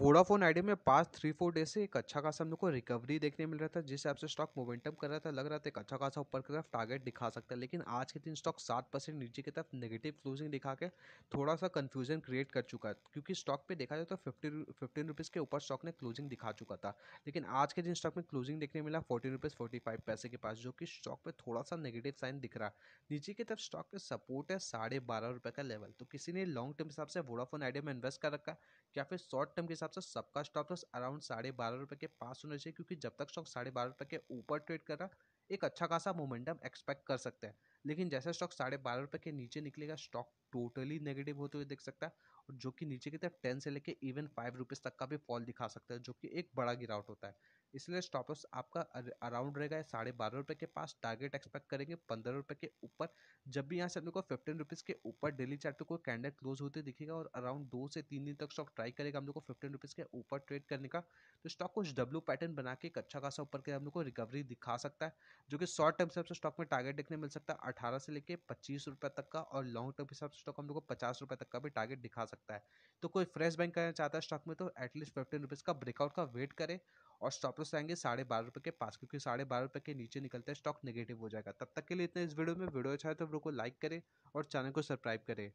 Vodafone idea में पास three four days से एक अच्छा खासा हम लोग को रिकवरी देखने मिल रहा था जिस हिसाब से स्टॉक मोमेंटम कर रहा था लग रहा था एक अच्छा खासा ऊपर की तरफ टारगेट दिखा सकता है लेकिन आज के दिन स्टॉक सात परसेंट नीचे की तरफ नेगेटिव क्लोजिंग दिखा के थोड़ा सा कन्फ्यूजन क्रिएट कर चुका है क्योंकि स्टॉक पे देखा जाए तो फिफ्टी फिफ्टीन रुपीज़ के ऊपर स्टॉक ने क्लोजिंग दिखा चुका था लेकिन आज के दिन स्टॉक में क्लोजिंग देखने मिला फोर्टीन रुपीज़ फोर्टी फाइव पैसे के पास जो कि स्टॉक पर थोड़ा सा नेगेटिव साइन दिख रहा नीचे की तरफ स्टॉक पर सपोर्ट है साढ़े बारह रुपये का लेवल तो किसी ने लॉन्ग टर्म हिसाब से वोडाफोन आइडिया में इन्वेस्ट कर रखा या फिर शॉर्ट टर्म के हिसाब से सबका स्टॉप लॉस अराउंड साढ़े बारह रुपये के पास होना चाहिए क्योंकि जब तक स्टॉक साढ़े बारह रुपये के ऊपर ट्रेड कर रहा एक अच्छा खासा मोमेंटम एक्सपेक्ट कर सकते हैं लेकिन जैसे स्टॉक साढ़े बारह रुपये के नीचे निकलेगा स्टॉक टोटली नेगेटिव होते हुए देख सकता है और जो कि नीचे की तरफ टेन से लेके इवन फाइव रुपीज़ तक का भी फॉल दिखा सकता है जो कि एक बड़ा गिरावट होता है इसलिए स्टॉप लॉस आपका अराउंड रहेगा साढ़े बारह रुपये के पास टारगेट एक्सपेक्ट करेंगे पंद्रह रुपये के ऊपर जब भी यहाँ से अपने को फिफ्टीन रुपीज़ के ऊपर डेली चार्ट को कैंडल क्लोज होते दिखेगा और अराउंड दो से तीन दिन तक स्टॉक ट्राई करेगा हम लोग को फिफ्टीन रुपीज़ के ऊपर ट्रेड करने का तो स्टॉक कुछ डब्ल्यू पैटर्न बना के एक अच्छा खासा ऊपर के हम लोग को रिकवरी दिखा सकता है जो कि शॉर्ट टर्म हिसाब से स्टॉक में टारगेट देखने मिल सकता है अठारह से लेकर पच्चीस रुपये तक का और लॉन्ग टर्म हिसाब से स्टॉक हम लोग को पचास रुपये तक का भी टारगेट दिखा सकता है तो कोई फ्रेश बैंक करना चाहता है स्टॉक में तो एटलीस्ट फिफ्टीन रुपीज़ का ब्रेकआउट का वेट करें और स्टॉप लॉस आएंगे साढ़े बारह रुपये के पास क्योंकि साढ़े बारह रुपये के नीचे निकलता है स्टॉक नेगेटिव हो जाएगा तब तक के लिए इतना इस वीडियो में वीडियो अच्छा है तो वीडियो को लाइक करें और चैनल को सब्सक्राइब करें